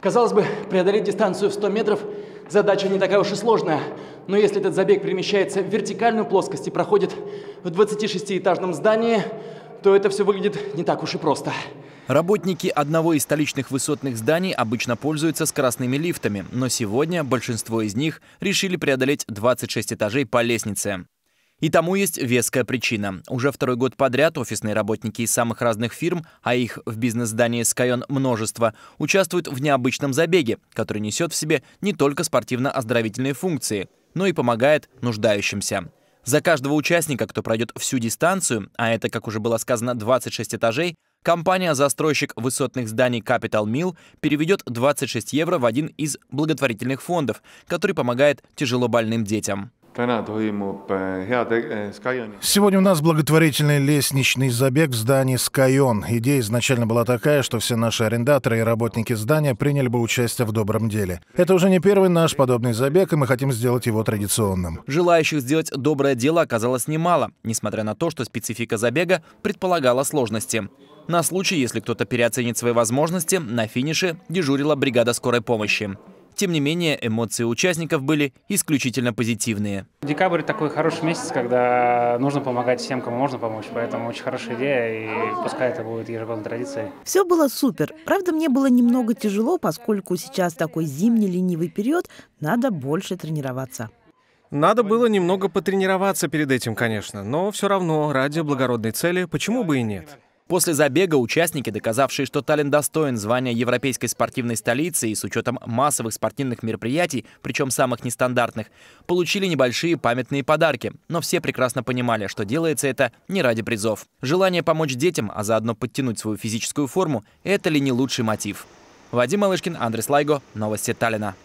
Казалось бы, преодолеть дистанцию в 100 метров задача не такая уж и сложная, но если этот забег перемещается в вертикальную плоскость и проходит в 26-этажном здании, то это все выглядит не так уж и просто. Работники одного из столичных высотных зданий обычно пользуются скоростными лифтами, но сегодня большинство из них решили преодолеть 26 этажей по лестнице. И тому есть веская причина. Уже второй год подряд офисные работники из самых разных фирм, а их в бизнес-здании Scion множество, участвуют в необычном забеге, который несет в себе не только спортивно-оздоровительные функции, но и помогает нуждающимся. За каждого участника, кто пройдет всю дистанцию, а это, как уже было сказано, 26 этажей, компания-застройщик высотных зданий Capital Mill переведет 26 евро в один из благотворительных фондов, который помогает тяжелобольным детям. Eh, eh, Сегодня у нас благотворительный лестничный забег в здании Scion. Идея изначально была такая, что все наши арендаторы и работники здания приняли бы участие в добром деле. Это уже не первый наш подобный забег, и мы хотим сделать его традиционным. Желающих сделать доброе дело оказалось немало, несмотря на то, что специфика забега предполагала сложности. На случай, если кто-то переоценит свои возможности, на финише дежурила бригада скорой помощи. Тем не менее, эмоции участников были исключительно позитивные. Декабрь такой хороший месяц, когда нужно помогать всем, кому можно помочь. Поэтому очень хорошая идея, и пускай это будет ежегодной традицией. Все было супер. Правда, мне было немного тяжело, поскольку сейчас такой зимний ленивый период, надо больше тренироваться. Надо было немного потренироваться перед этим, конечно, но все равно ради благородной цели почему бы и нет. После забега участники, доказавшие, что Таллин достоин звания европейской спортивной столицы и с учетом массовых спортивных мероприятий, причем самых нестандартных, получили небольшие памятные подарки, но все прекрасно понимали, что делается это не ради призов. Желание помочь детям, а заодно подтянуть свою физическую форму – это ли не лучший мотив? Вадим Малышкин, Андрей Слайго, новости Таллина.